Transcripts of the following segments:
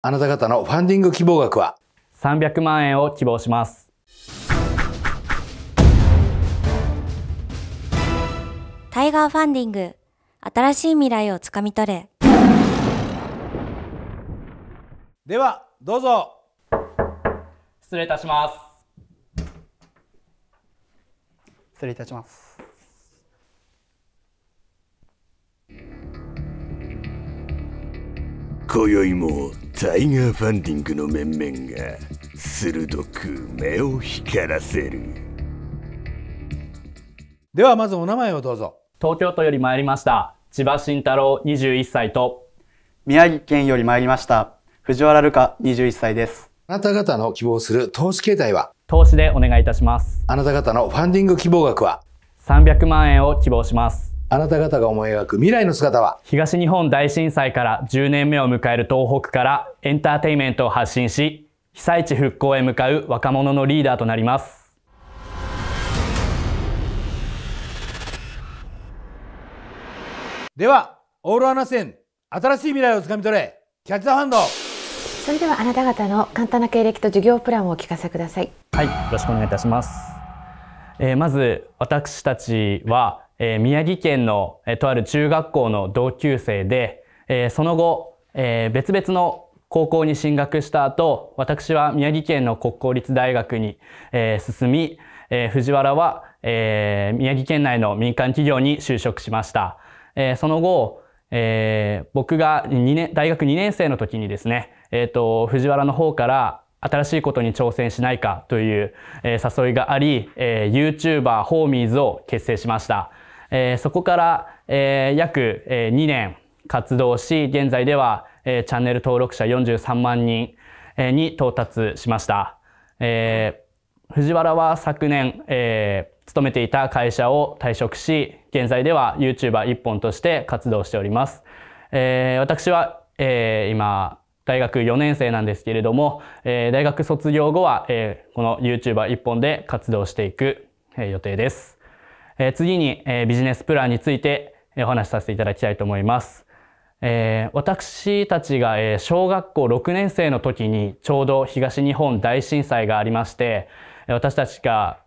あなた方のファンディング希望額は300万円を希望しますタイガーファンディング新しい未来をつかみ取れではどうぞ失礼いたします失礼いたします今宵もタイガーファンディングの面々が鋭く目を光らせるではまずお名前をどうぞ東京都より参りました千葉慎太郎21歳と宮城県より参りました藤原瑠香21歳ですあなた方の希望する投資形態は投資でお願いいたしますあなた方のファンディング希望額は300万円を希望しますあなた方が思い描く未来の姿は東日本大震災から10年目を迎える東北からエンターテインメントを発信し被災地復興へ向かう若者のリーダーとなりますではオールアナセン新しい未来をつかみ取れキャッチハンドそれではあなた方の簡単な経歴と授業プランをお聞かせくださいはいよろしくお願いいたします、えー、まず私たちはえー、宮城県の、えー、とある中学校の同級生で、えー、その後、えー、別々の高校に進学した後、私は宮城県の国公立大学に、えー、進み、えー、藤原は、えー、宮城県内の民間企業に就職しました。えー、その後、えー、僕が2年大学2年生の時にですね、えーと、藤原の方から新しいことに挑戦しないかという、えー、誘いがあり、えー、YouTuber ホーミーズを結成しました。えー、そこから、えー、約、2年活動し、現在では、えー、チャンネル登録者43万人、に到達しました。えー、藤原は昨年、えー、勤めていた会社を退職し、現在では YouTuber 一本として活動しております。えー、私は、えー、今、大学4年生なんですけれども、えー、大学卒業後は、えー、この YouTuber 一本で活動していく、えー、予定です。えー、次に、えー、ビジネスプランについて、お話しさせていただきたいと思います。えー、私たちが、小学校6年生の時にちょうど東日本大震災がありまして、私たちが、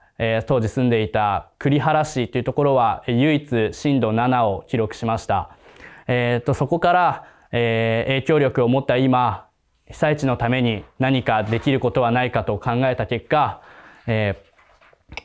当時住んでいた栗原市というところは唯一震度7を記録しました。えーと、そこから、影響力を持った今被災地のために何かできることはないかと考えた結果、えー、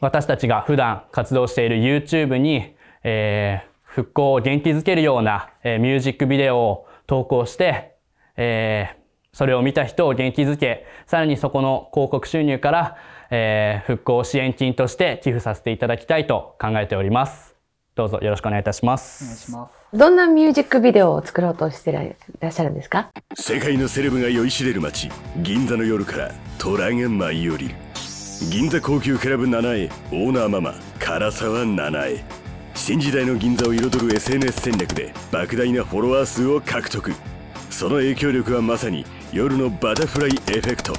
私たちが普段活動している YouTube に、えー、復興を元気づけるような、えー、ミュージックビデオを投稿して、えー、それを見た人を元気づけ、さらにそこの広告収入から、えー、復興支援金として寄付させていただきたいと考えております。どうぞよろしくお願いいたします。お願いします。どんなミュージックビデオを作ろうとしていらっしゃるんですか世界のセレブが酔いしれる街、銀座の夜からトランエンマンより。銀座高級クラブ7位オーナーママ唐沢7位新時代の銀座を彩る SNS 戦略で莫大なフォロワー数を獲得その影響力はまさに夜のバタフライエフェクト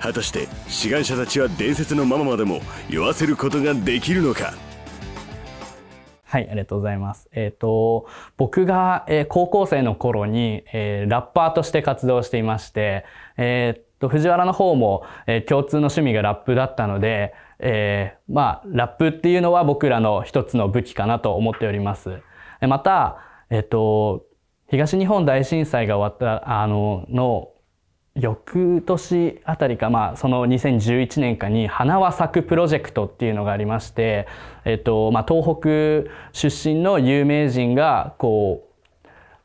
果たして志願者たちは伝説のママまでも酔わせることができるのかはい、ありがとうございます。えっ、ー、と、僕が、えー、高校生の頃に、えー、ラッパーとして活動していまして、えーと藤原の方も、えー、共通の趣味がラップだったので、えー、まあ、ラップっていうのは僕らの一つの武器かなと思っております。また、えっ、と、東日本大震災が終わった、あの、の、翌年あたりか、まあ、その2011年かに花は咲くプロジェクトっていうのがありまして、えっとまあ、東北出身の有名人がこ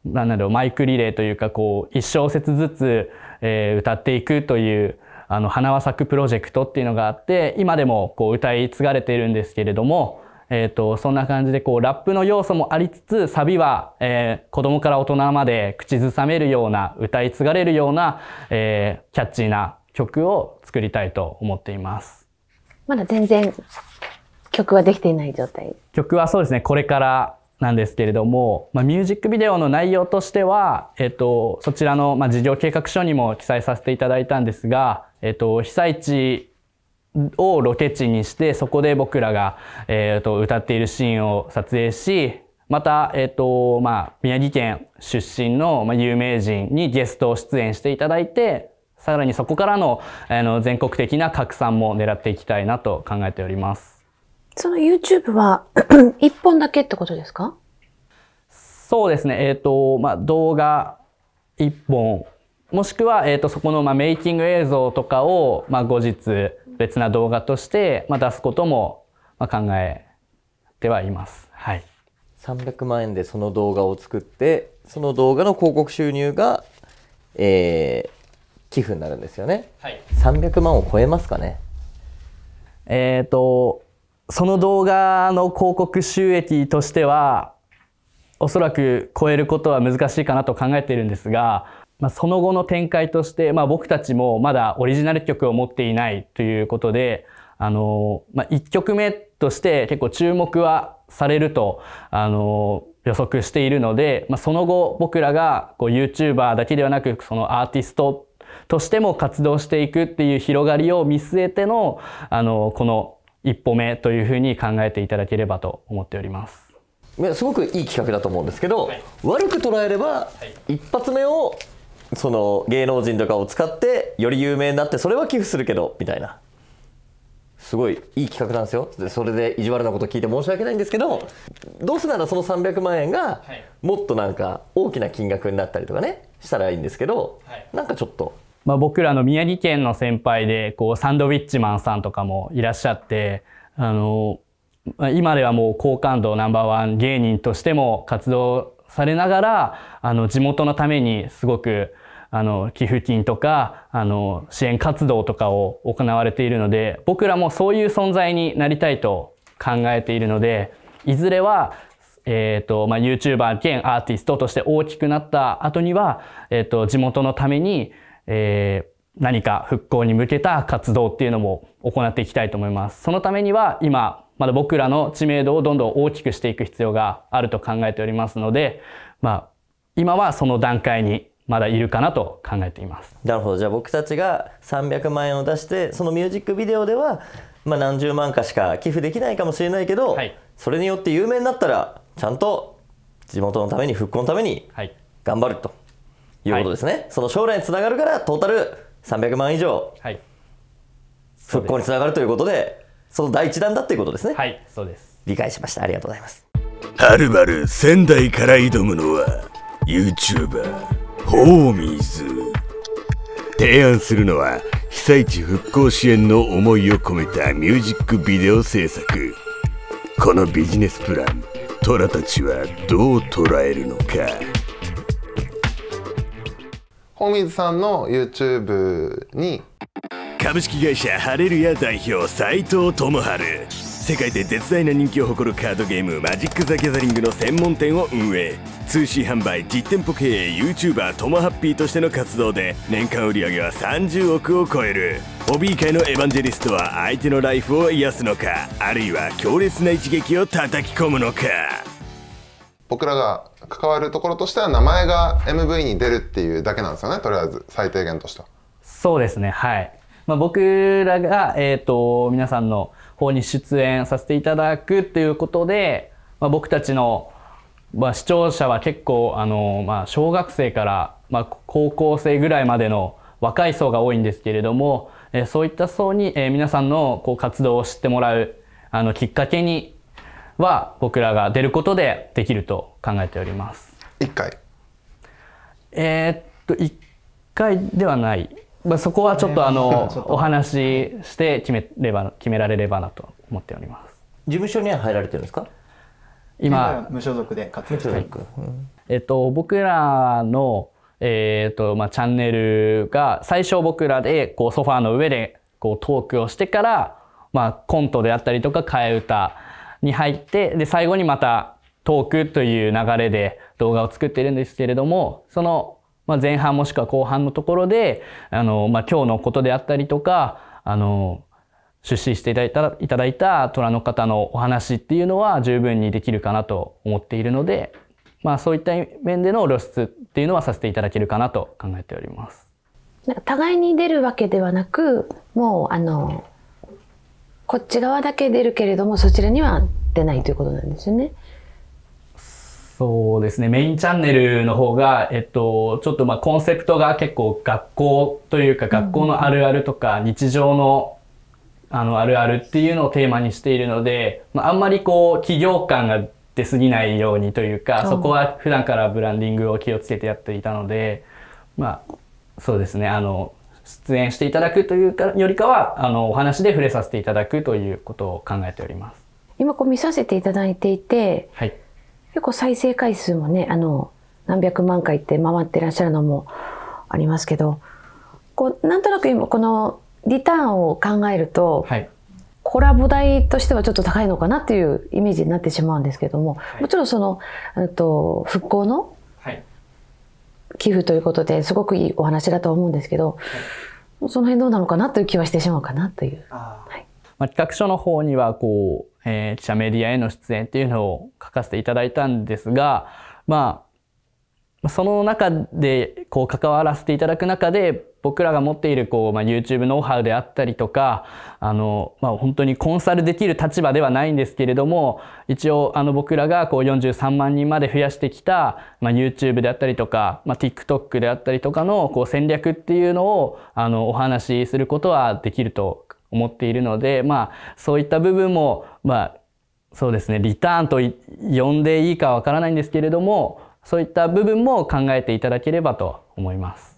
うなんだろうマイクリレーというかこう一小節ずつえー、歌っていくというあの花は咲くプロジェクトっていうのがあって今でもこう歌い継がれているんですけれども、えーと、とそんな感じでこうラップの要素もありつつサビは、えー、子供から大人まで口ずさめるような歌い継がれるような、えー、キャッチーな曲を作りたいと思っています。まだ全然曲はできていない状態曲はそうですねこれからなんですけれども、まあ、ミュージックビデオの内容としては、えっと、そちらの、まあ、事業計画書にも記載させていただいたんですが、えっと、被災地をロケ地にしてそこで僕らが、えっと、歌っているシーンを撮影しまた、えっとまあ、宮城県出身の、まあ、有名人にゲストを出演していただいてさらにそこからのあの全国的な拡散も狙っていきたいなと考えております。その YouTube は1 本だけってことですかそうですね。えっ、ー、と、まあ、動画1本、もしくは、えっ、ー、と、そこの、まあ、メイキング映像とかを、まあ、後日、別な動画として、まあ、出すことも、まあ、考えてはいます。はい。300万円でその動画を作って、その動画の広告収入が、えー、寄付になるんですよね。はい。300万を超えますかねえっ、ー、と、その動画の広告収益としては、おそらく超えることは難しいかなと考えているんですが、まあ、その後の展開として、まあ、僕たちもまだオリジナル曲を持っていないということで、あの、まあ、1曲目として結構注目はされると、あの、予測しているので、まあ、その後僕らがこう YouTuber だけではなくそのアーティストとしても活動していくっていう広がりを見据えての、あの、この一歩目というふうに考えていただければと思っておりますすごくいい企画だと思うんですけど、はい、悪く捉えれば、一発目をその芸能人とかを使ってより有名になってそれは寄付するけどみたいなすごいいい企画なんですよでそれで意地悪なこと聞いて申し訳ないんですけどどうせならその300万円がもっとなんか大きな金額になったりとかねしたらいいんですけど、はい、なんかちょっとまあ、僕らの宮城県の先輩でこうサンドウィッチマンさんとかもいらっしゃってあの今ではもう好感度ナンバーワン芸人としても活動されながらあの地元のためにすごくあの寄付金とかあの支援活動とかを行われているので僕らもそういう存在になりたいと考えているのでいずれはえーとまあ、YouTuber 兼アーティストとして大きくなった後には、えーと、地元のためにえー、何か復興に向けた活動っていうのも行っていきたいと思います。そのためには今、まだ僕らの知名度をどんどん大きくしていく必要があると考えておりますので、まあ、今はその段階にまだいるかなと考えていますなるほどじゃあ僕たちが300万円を出してそのミュージックビデオでは、まあ、何十万かしか寄付できないかもしれないけど、はい、それによって有名になったらちゃんと地元のために復興のために頑張ると。はいいうことですね、はい、その将来につながるからトータル300万以上、はい、復興につながるということでその第一弾だということですねはいそうです理解しましたありがとうございますはるばる仙台から挑むのは YouTuber ホーミーズ提案するのは被災地復興支援の思いを込めたミュージックビデオ制作このビジネスプラン虎たちはどう捉えるのか大水さんの YouTube に株式会社ハレルヤ代表斉藤智春世界で絶大な人気を誇るカードゲームマジック・ザ・ギャザリングの専門店を運営通信販売実店舗経営 YouTuber トモハッピーとしての活動で年間売り上げは30億を超えるホビー界のエヴァンジェリストは相手のライフを癒すのかあるいは強烈な一撃を叩き込むのか僕らが関わるところとしては名前が MV に出るっていうだけなんですよねとりあえず最低限としてはそうですねはい、まあ、僕らが、えーと、皆さんの方に出演させていただくっていうことで、まあ、僕たちの、まあ、視聴者は結構あの、まあ、小学生から、まあ、高校生ぐらいまでの若い層が多いんですけれども、えそういった層に、え皆さんのこう活動を知ってもらうあのきっかけには僕らが出ることでできると考えております。1回えー、っと1回ではない、まあ、そこはちょっとあの、え ー、お話しして決めれば決められればなと思っております事務所には入られてるんですか今無所属で活動して、はいえっと僕らのえー、っとまあ、チャンネルが最初僕らでこうソファーの上でこうトークをしてから、まあ、コントであったりとか替え歌に入って、で、最後にまたトークという流れで動画を作ってるんですけれども、その、ま前半もしくは後半のところで、あの、まあ、今日のことであったりとか、あの、出資していただいたいただいた虎の方のお話っていうのは十分にできるかなと思っているので、まあ、そういった面での露出っていうのはさせていただけるかなと考えております。互いに出るわけではなく、もうあの、こっち側だけ出るけれどもそちらには出ないということなんですよね。そうですね。メインチャンネルの方が、えっと、ちょっとまあコンセプトが結構学校というか学校のあるあるとか日常のあのあるあるっていうのをテーマにしているので、まあ、あんまりこう企業感が出過ぎないようにというか、そこは普段からブランディングを気をつけてやっていたので、まあ、そうですね。あの、出演していただくというかよりかはあのお話で触れさせていただくということを考えております今こう見させていただいていて、はい、結構再生回数もねあの何百万回って回ってらっしゃるのもありますけどこうなんとなく今このリターンを考えると、はい、コラボ代としてはちょっと高いのかなというイメージになってしまうんですけども、はい、もちろんそのと復興の寄付ということですごくいいお話だと思うんですけど、はい、その辺どうなのかなという気はしてしまうかなという。はい、まあ、企画書の方にはこう、えー、記者メディアへの出演っていうのを書かせていただいたんですが、まあ、その中でこう関わらせていただく中で僕らが持っているこう、まあ、YouTube ノウハウであったりとかあの、まあ、本当にコンサルできる立場ではないんですけれども一応あの僕らがこう43万人まで増やしてきた、まあ、YouTube であったりとか、まあ、TikTok であったりとかのこう戦略っていうのをあのお話しすることはできると思っているので、まあ、そういった部分も、まあ、そうですねリターンと呼んでいいかわからないんですけれどもそういった部分も考えていただければと思います。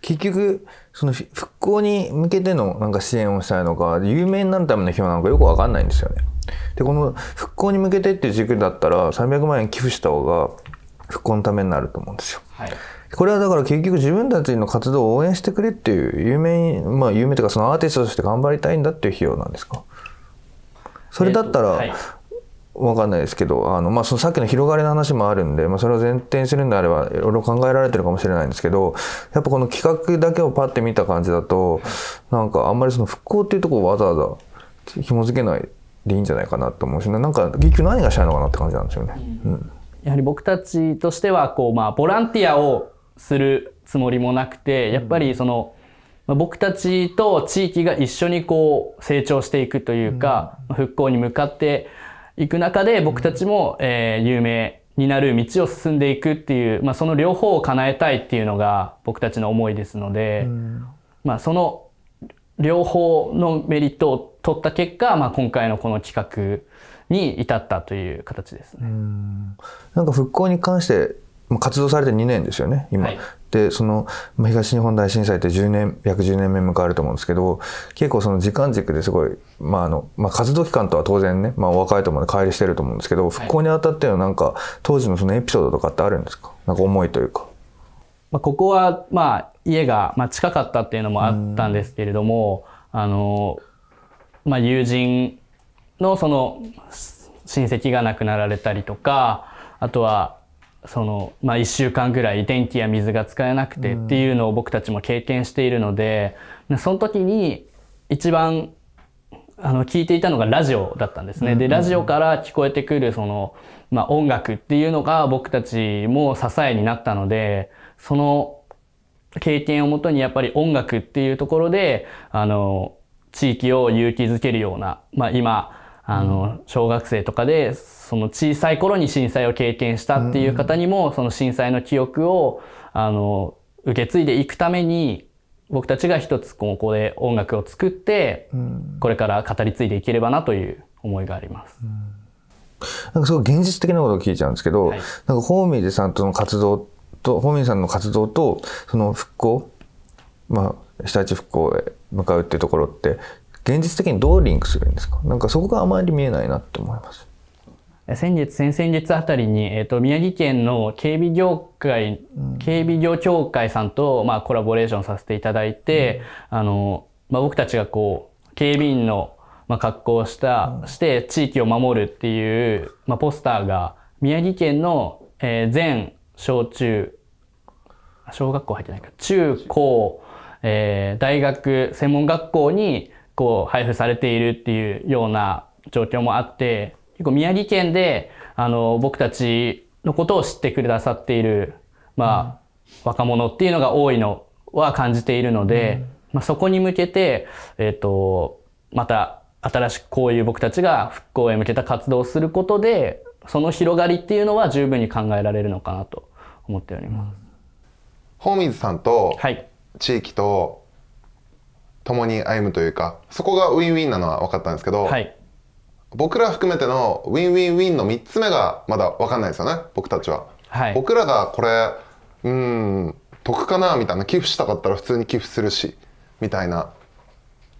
結局、その復興に向けてのなんか支援をしたいのか、有名になるための費用なのかよくわかんないんですよね。で、この復興に向けてっていう軸だったら、300万円寄付した方が復興のためになると思うんですよ。はい、これはだから結局自分たちの活動を応援してくれっていう有名、まあ有名というかそのアーティストとして頑張りたいんだっていう費用なんですかそれだったら、えーはい、分かんないですけどあの、まあ、そのさっきの広がりの話もあるんで、まあ、それを前提にするんであればいろいろ考えられてるかもしれないんですけどやっぱこの企画だけをパッて見た感じだとなんかあんまりその復興っていうとこをわざわざ紐付けないでいいんじゃないかなと思うしなんか結局何がしたいのかなって感じなんですよね。うん、やはり僕たちとしてはこう、まあ、ボランティアをするつもりもなくてやっぱりその、まあ、僕たちと地域が一緒にこう成長していくというか、うん、復興に向かっていく中で僕たちも、えー、有名になる道を進んでいくっていう、まあ、その両方を叶えたいっていうのが僕たちの思いですので、うん、まあ、その両方のメリットを取った結果、まあ、今回のこの企画に至ったという形ですね。うんなんか復興に関して活動されて2年ですよね今、はい、でその東日本大震災って10年約10年目迎えると思うんですけど結構その時間軸ですごい、まああのまあ、活動期間とは当然ね、まあ、お若いと思うんで乖離してると思うんですけど復興にあたってのなんか当時のそのエピソードとかってあるんですかなんか思いというか。まあ、ここはまあ家がまあ近かったっていうのもあったんですけれどもあの、まあ、友人のその親戚が亡くなられたりとかあとはその、まあ、1週間ぐらい電気や水が使えなくてっていうのを僕たちも経験しているので、うん、その時に一番あの聞いていたのがラジオだったんですね。でラジオから聞こえてくるその、まあ、音楽っていうのが僕たちも支えになったのでその経験をもとにやっぱり音楽っていうところであの地域を勇気づけるような、まあ、今あの小学生とかでその小さい頃に震災を経験したっていう方にもその震災の記憶をあの受け継いでいくために僕たちが一つここで音楽を作ってこれから語り継いでいければなという思いがあります。なんかすごい現実的なことを聞いちゃうんですけど、はい、なんかホーミーでさんとの活動とホーミーさんの活動とその復興まあ被災地復興へ向かうっていうところって現実的にどうリンクするんですかなんかそこがあまり見えないなって思います。先月、先々月あたりに、えっ、ー、と、宮城県の警備業界、うん、警備業協会さんと、まあ、コラボレーションさせていただいて、うん、あの、まあ、僕たちがこう、警備員の、まあ、格好をした、うん、して地域を守るっていう、まあ、ポスターが、宮城県の、えー、全小中、小学校入ってないか、中高、えー、大学、専門学校に、こう配布されているっていうような状況もあって結構宮城県であの僕たちのことを知ってくださっている、まあ、若者っていうのが多いのは感じているので、まあ、そこに向けて、えー、とまた新しくこういう僕たちが復興へ向けた活動をすることでその広がりっていうのは十分に考えられるのかなと思っております。ホーミーズさんと地域と、はい共に歩むというかそこがウィンウィンなのは分かったんですけど、はい、僕ら含めてのウィンウィンウィンの3つ目がまだ分かんないですよね僕たちは、はい、僕らがこれうん得かなみたいな寄付したかったら普通に寄付するしみたいな、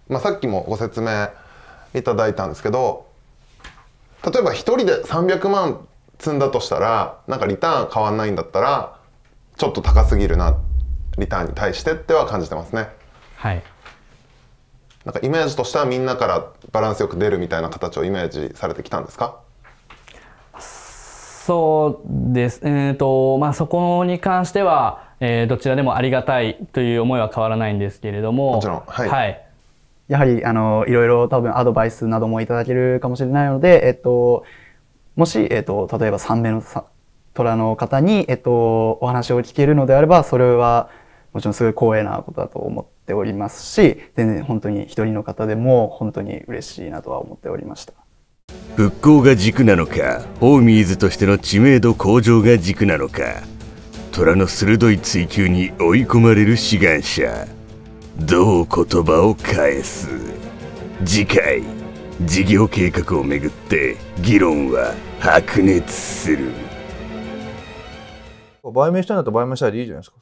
まあ、さっきもご説明いただいたんですけど例えば1人で300万積んだとしたらなんかリターン変わんないんだったらちょっと高すぎるなリターンに対してっては感じてますね。はいなんかイメージとしてはみんなからバランスよく出るみたいな形をイメージされてきたんですかそうです、えーとまあ、そこに関しては、えー、どちらでもありがたいという思いは変わらないんですけれどももちろん、はい、はい、やはりあのいろいろ多分アドバイスなどもいただけるかもしれないので、えっと、もし、えっと、例えば3名の虎の方に、えっと、お話を聞けるのであればそれはもちろんすごい光栄なことだと思って。ておりますし、全然本当に一人の方でも本当に嬉しいなとは思っておりました。復興が軸なのか、ホーミーズとしての知名度向上が軸なのか、虎の鋭い追求に追い込まれる志願者。どう言葉を返す次回、事業計画をめぐって議論は白熱する。売名したいんだったら売名したらいいじゃないですか。